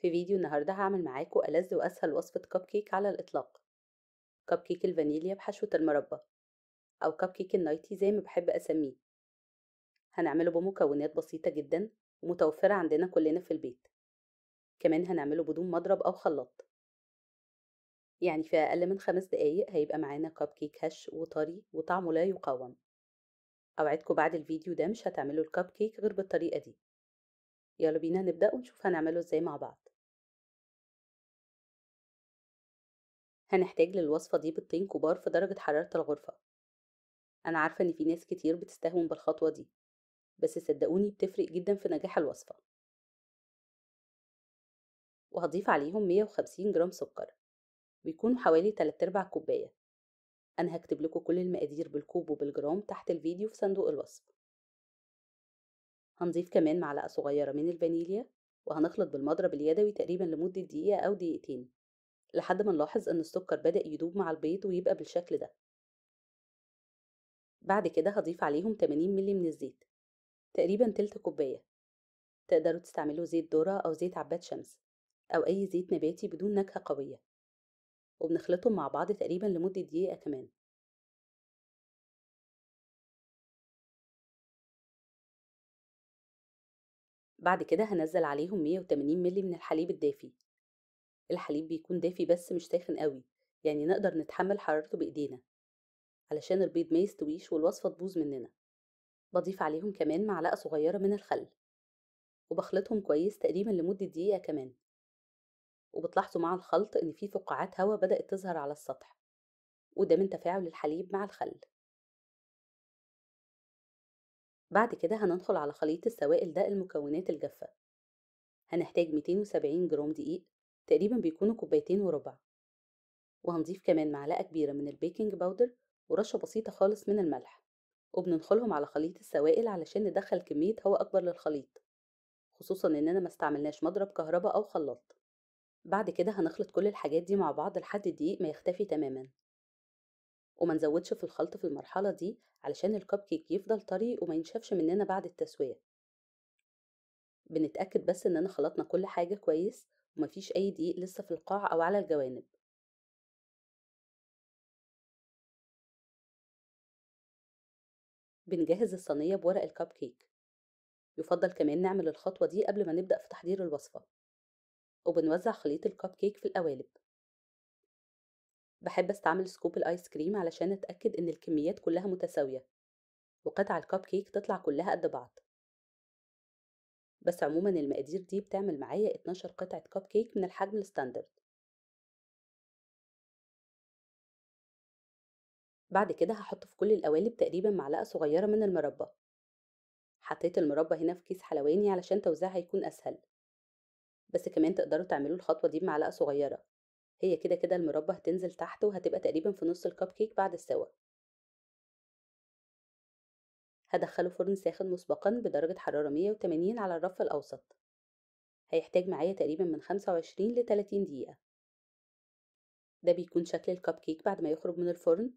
في فيديو النهاردة هعمل معاكم ألذ وأسهل وصفة كب كيك على الإطلاق كب كيك الفانيليا بحشوة المربى أو كب كيك النايتي زي ما بحب أسميه هنعمله بمكونات بسيطة جدا ومتوفرة عندنا كلنا في البيت كمان هنعمله بدون مضرب أو خلاط يعني في أقل من خمس دقايق هيبقى معانا كب كيك هش وطري وطعمه لا يقاوم أوعدكم بعد الفيديو ده مش هتعملوا الكب كيك غير بالطريقة دي يلا بينا نبدأ ونشوف هنعمله ازاي مع بعض هنحتاج للوصفة دي بيضتين كبار في درجة حرارة الغرفة أنا عارفة إن في ناس كتير بتستهون بالخطوة دي بس صدقوني بتفرق جدا في نجاح الوصفة وهضيف عليهم 150 جرام سكر بيكونوا حوالي 3 أرباع كوباية أنا هكتب لكم كل المقادير بالكوب وبالجرام تحت الفيديو في صندوق الوصف هنضيف كمان معلقة صغيرة من الفانيليا وهنخلط بالمضرب اليدوي تقريبا لمدة دقيقة أو دقيقتين لحد ما نلاحظ ان السكر بدأ يدوب مع البيض ويبقى بالشكل ده بعد كده هضيف عليهم 80 ملي من الزيت تقريبا تلت كوباية تقدروا تستعملوا زيت ذرة أو زيت عباد شمس أو أي زيت نباتي بدون نكهة قوية وبنخلطهم مع بعض تقريبا لمدة دقيقة كمان بعد كده هنزل عليهم 180 ملي من الحليب الدافي الحليب بيكون دافي بس مش ساخن قوي يعني نقدر نتحمل حرارته بايدينا علشان البيض ما يستويش والوصفة تبوظ مننا بضيف عليهم كمان معلقة صغيرة من الخل وبخلطهم كويس تقريبا لمدة دقيقة كمان وبتلاحظوا مع الخلط إن في فقاعات هواء بدأت تظهر على السطح وده من تفاعل الحليب مع الخل بعد كده هندخل على خليط السوائل ده المكونات الجافة هنحتاج 270 جرام دقيق تقريبا بيكونوا كوبايتين وربع وهنضيف كمان معلقة كبيرة من البيكنج باودر ورشة بسيطة خالص من الملح وبننخلهم على خليط السوائل علشان ندخل كمية هواء أكبر للخليط خصوصا إننا ما استعملناش مضرب كهرباء أو خلاط بعد كده هنخلط كل الحاجات دي مع بعض لحد الدقيق ما يختفي تماما وما نزودش في الخلط في المرحلة دي علشان الكب كيك يفضل طري وما ينشفش مننا بعد التسوية بنتأكد بس إننا خلطنا كل حاجة كويس ومفيش أي دقيق لسه في القاع أو على الجوانب بنجهز الصينية بورق الكب كيك يفضل كمان نعمل الخطوة دي قبل ما نبدأ في تحضير الوصفة وبنوزع خليط الكب كيك في القوالب بحب استعمل سكوب الايس كريم علشان اتأكد ان الكميات كلها متساوية وقطع الكب كيك تطلع كلها قد بعض بس عموما المقادير دي بتعمل معايا 12 قطعة كب كيك من الحجم الستاندرد بعد كده هحط في كل القوالب تقريبا معلقة صغيرة من المربى حطيت المربى هنا في كيس حلواني علشان توزيعها يكون أسهل بس كمان تقدروا تعملوا الخطوة دي بمعلقة صغيرة هي كده كده المربى هتنزل تحت وهتبقى تقريبا في نص الكب كيك بعد السوا هدخله فرن ساخن مسبقا بدرجة حرارة 180 على الرف الأوسط هيحتاج معايا تقريبا من 25 ل 30 دقيقة ده بيكون شكل الكب كيك بعد ما يخرج من الفرن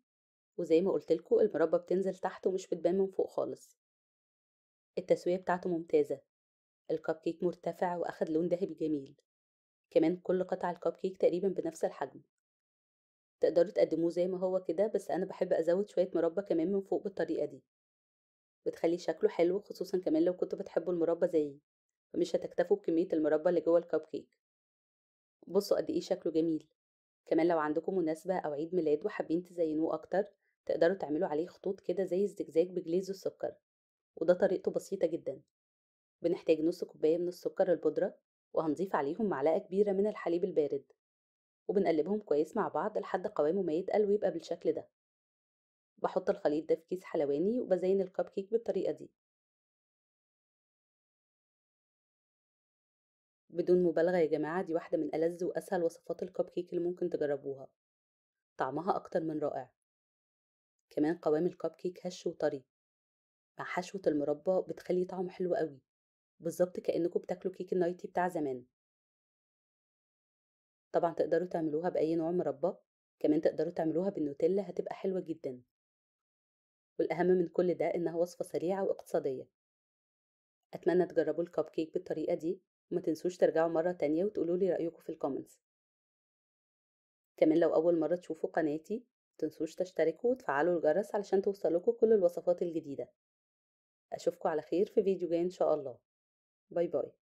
وزي ما قلتلكوا المربى بتنزل تحت ومش بتبان من فوق خالص التسوية بتاعته ممتازة الكب كيك مرتفع وأخد لون ذهبي جميل كمان كل قطع الكب كيك تقريبا بنفس الحجم تقدروا تقدموه زي ما هو كده بس أنا بحب أزود شوية مربى كمان من فوق بالطريقة دي بتخليه شكله حلو خصوصا كمان لو كنتوا بتحبوا المربى زيي فمش هتكتفوا بكمية المربى اللي جوه الكب كيك بصوا قد ايه شكله جميل كمان لو عندكم مناسبة أو عيد ميلاد وحابين تزينوه أكتر تقدروا تعملوا عليه خطوط كده زي الزجزاج بجليز السكر وده طريقته بسيطة جدا بنحتاج نص كوباية من السكر البودرة وهنضيف عليهم معلقة كبيرة من الحليب البارد وبنقلبهم كويس مع بعض لحد قوامه ما يتقل ويبقى بالشكل ده بحط الخليط ده في كيس حلواني وبزين الكب كيك بالطريقة دي بدون مبالغة يا جماعة دي واحدة من ألذ وأسهل وصفات الكب كيك اللي ممكن تجربوها طعمها أكتر من رائع كمان قوام الكب كيك هش وطري مع حشوة المربى بتخلي طعم حلو قوي بالظبط كأنكم بتاكلوا كيك النايتي بتاع زمان طبعا تقدروا تعملوها بأي نوع مربى كمان تقدروا تعملوها بالنوتيلا هتبقى حلوة جدا والأهم من كل ده إنها وصفة سريعة واقتصادية أتمنى تجربوا الكب كيك بالطريقة دي وما تنسوش ترجعوا مرة تانية وتقولوا لي رأيكم في الكومنتس كمان لو أول مرة تشوفوا قناتي متنسوش تشتركوا وتفعلوا الجرس علشان توصلكوا كل الوصفات الجديدة أشوفكوا على خير في فيديو جاي إن شاء الله باي باي